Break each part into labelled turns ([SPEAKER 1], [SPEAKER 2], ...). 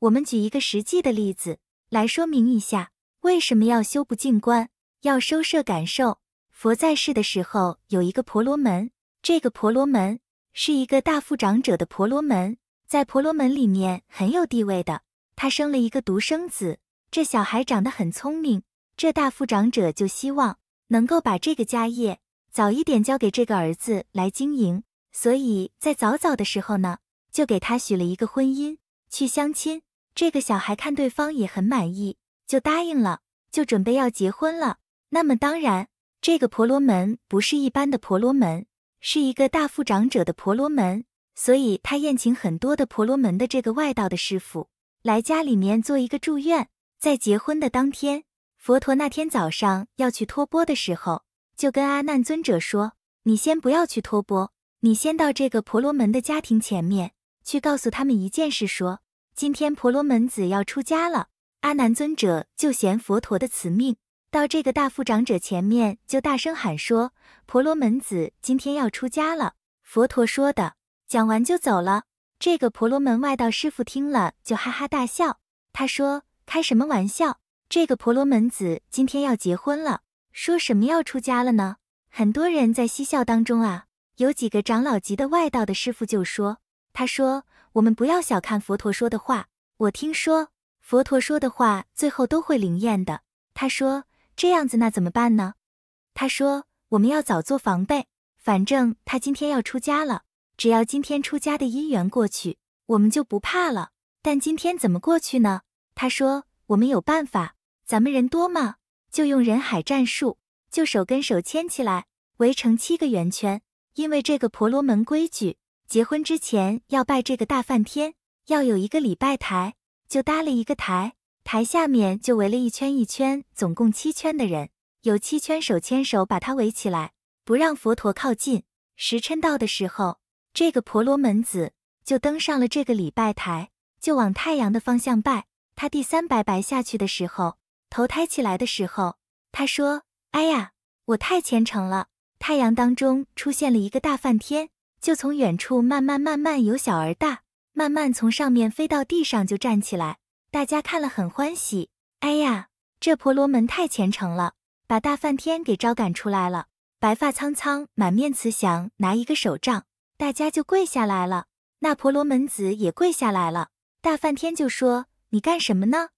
[SPEAKER 1] 我们举一个实际的例子来说明一下，为什么要修不净观，要收摄感受。佛在世的时候，有一个婆罗门，这个婆罗门是一个大富长者的婆罗门，在婆罗门里面很有地位的。他生了一个独生子，这小孩长得很聪明，这大富长者就希望能够把这个家业早一点交给这个儿子来经营，所以在早早的时候呢，就给他许了一个婚姻。去相亲，这个小孩看对方也很满意，就答应了，就准备要结婚了。那么当然，这个婆罗门不是一般的婆罗门，是一个大富长者的婆罗门，所以他宴请很多的婆罗门的这个外道的师傅来家里面做一个祝愿。在结婚的当天，佛陀那天早上要去托钵的时候，就跟阿难尊者说：“你先不要去托钵，你先到这个婆罗门的家庭前面去告诉他们一件事，说。”今天婆罗门子要出家了，阿难尊者就嫌佛陀的辞命，到这个大富长者前面就大声喊说：“婆罗门子今天要出家了。”佛陀说的，讲完就走了。这个婆罗门外道师傅听了就哈哈大笑，他说：“开什么玩笑？这个婆罗门子今天要结婚了，说什么要出家了呢？”很多人在嬉笑当中啊，有几个长老级的外道的师傅就说：“他说。”我们不要小看佛陀说的话，我听说佛陀说的话最后都会灵验的。他说这样子那怎么办呢？他说我们要早做防备，反正他今天要出家了，只要今天出家的因缘过去，我们就不怕了。但今天怎么过去呢？他说我们有办法，咱们人多吗？就用人海战术，就手跟手牵起来，围成七个圆圈，因为这个婆罗门规矩。结婚之前要拜这个大梵天，要有一个礼拜台，就搭了一个台，台下面就围了一圈一圈，总共七圈的人，有七圈手牵手把他围起来，不让佛陀靠近。时辰到的时候，这个婆罗门子就登上了这个礼拜台，就往太阳的方向拜。他第三拜拜下去的时候，头抬起来的时候，他说：“哎呀，我太虔诚了，太阳当中出现了一个大梵天。”就从远处慢慢慢慢由小而大，慢慢从上面飞到地上就站起来，大家看了很欢喜。哎呀，这婆罗门太虔诚了，把大梵天给招赶出来了。白发苍苍，满面慈祥，拿一个手杖，大家就跪下来了。那婆罗门子也跪下来了。大梵天就说：“你干什么呢？”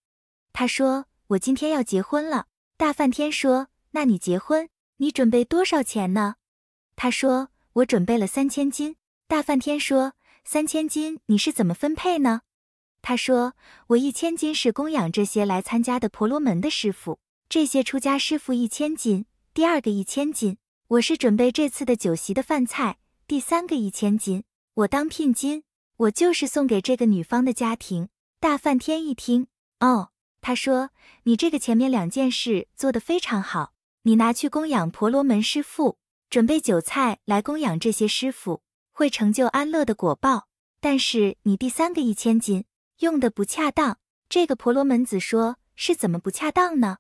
[SPEAKER 1] 他说：“我今天要结婚了。”大梵天说：“那你结婚，你准备多少钱呢？”他说。我准备了三千金，大梵天说：“三千金，你是怎么分配呢？”他说：“我一千金是供养这些来参加的婆罗门的师傅，这些出家师傅一千金，第二个一千金，我是准备这次的酒席的饭菜，第三个一千金，我当聘金，我就是送给这个女方的家庭。”大梵天一听，哦，他说：“你这个前面两件事做得非常好，你拿去供养婆罗门师傅。”准备酒菜来供养这些师傅，会成就安乐的果报。但是你第三个一千金用的不恰当。这个婆罗门子说，是怎么不恰当呢？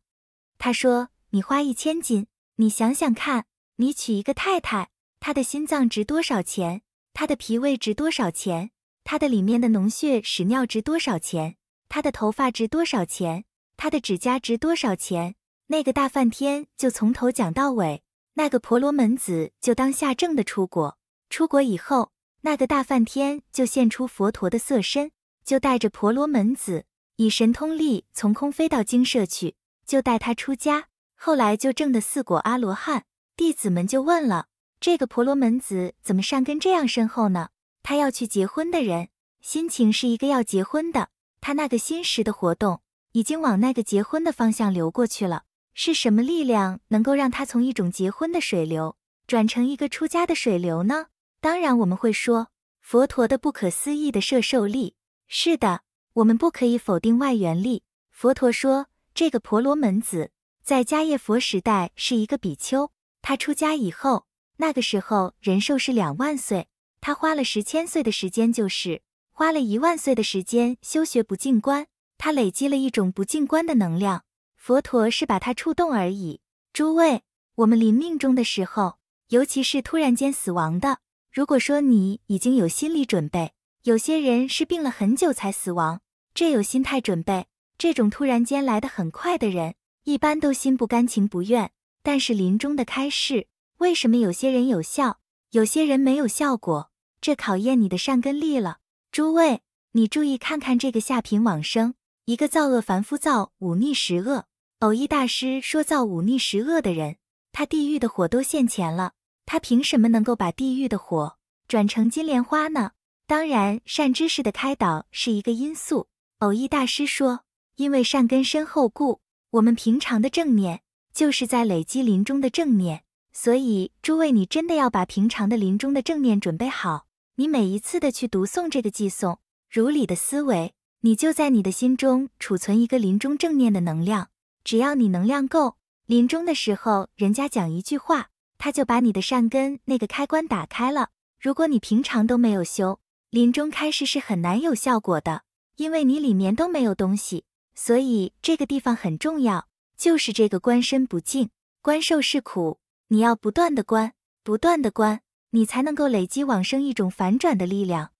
[SPEAKER 1] 他说，你花一千金，你想想看，你娶一个太太，她的心脏值多少钱？他的脾胃值多少钱？他的里面的脓血屎尿值多少钱？他的头发值多少钱？他的指甲值多少钱？那个大梵天就从头讲到尾。那个婆罗门子就当下正的出国，出国以后，那个大梵天就现出佛陀的色身，就带着婆罗门子以神通力从空飞到精舍去，就带他出家。后来就正的四果阿罗汉。弟子们就问了：这个婆罗门子怎么善根这样深厚呢？他要去结婚的人，心情是一个要结婚的，他那个心识的活动已经往那个结婚的方向流过去了。是什么力量能够让他从一种结婚的水流转成一个出家的水流呢？当然，我们会说佛陀的不可思议的摄受力。是的，我们不可以否定外缘力。佛陀说，这个婆罗门子在迦叶佛时代是一个比丘，他出家以后，那个时候人寿是两万岁，他花了十千岁的时间，就是花了一万岁的时间修学不净观，他累积了一种不净观的能量。佛陀是把他触动而已。诸位，我们临命终的时候，尤其是突然间死亡的，如果说你已经有心理准备，有些人是病了很久才死亡，这有心态准备。这种突然间来的很快的人，一般都心不甘情不愿。但是临终的开示，为什么有些人有效，有些人没有效果？这考验你的善根力了。诸位，你注意看看这个下品往生。一个造恶凡夫造五逆十恶，偶一大师说造五逆十恶的人，他地狱的火都现前了，他凭什么能够把地狱的火转成金莲花呢？当然，善知识的开导是一个因素。偶一大师说，因为善根深厚故，我们平常的正念就是在累积临终的正念，所以诸位，你真的要把平常的临终的正念准备好，你每一次的去读诵这个寄诵，如理的思维。你就在你的心中储存一个临终正念的能量，只要你能量够，临终的时候人家讲一句话，他就把你的善根那个开关打开了。如果你平常都没有修，临终开始是很难有效果的，因为你里面都没有东西。所以这个地方很重要，就是这个观身不净，观受是苦，你要不断的观，不断的观，你才能够累积往生一种反转的力量。